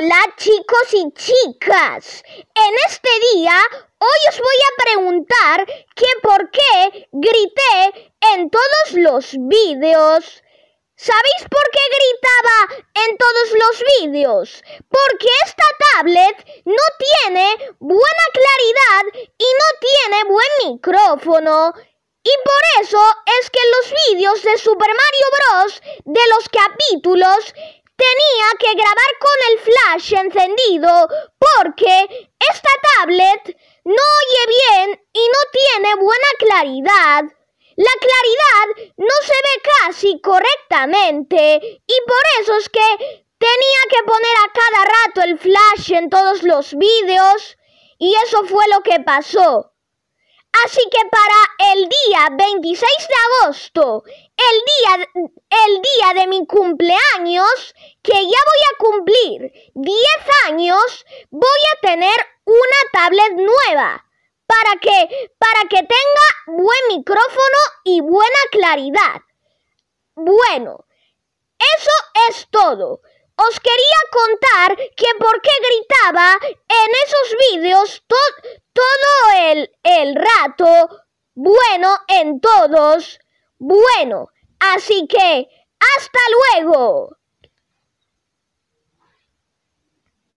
Hola chicos y chicas, en este día hoy os voy a preguntar que por qué grité en todos los vídeos. ¿Sabéis por qué gritaba en todos los vídeos? Porque esta tablet no tiene buena claridad y no tiene buen micrófono. Y por eso es que los vídeos de Super Mario Bros. de los capítulos tenía que grabar con el flash encendido porque esta tablet no oye bien y no tiene buena claridad. La claridad no se ve casi correctamente y por eso es que tenía que poner a cada rato el flash en todos los vídeos y eso fue lo que pasó. Así que para el día 26 de agosto, el día, el día de mi cumpleaños, que ya voy a cumplir 10 años, voy a tener una tablet nueva para que, para que tenga buen micrófono y buena claridad. Bueno, eso es todo. Os quería contar que por qué gritaba en esos vídeos todo el, rato bueno en todos, bueno. Así que, hasta luego.